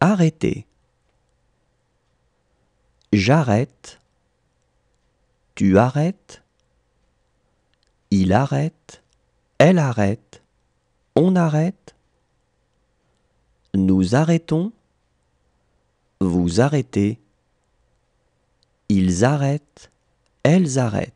Arrêtez. J'arrête. Tu arrêtes. Il arrête. Elle arrête. On arrête. Nous arrêtons. Vous arrêtez. Ils arrêtent. Elles arrêtent.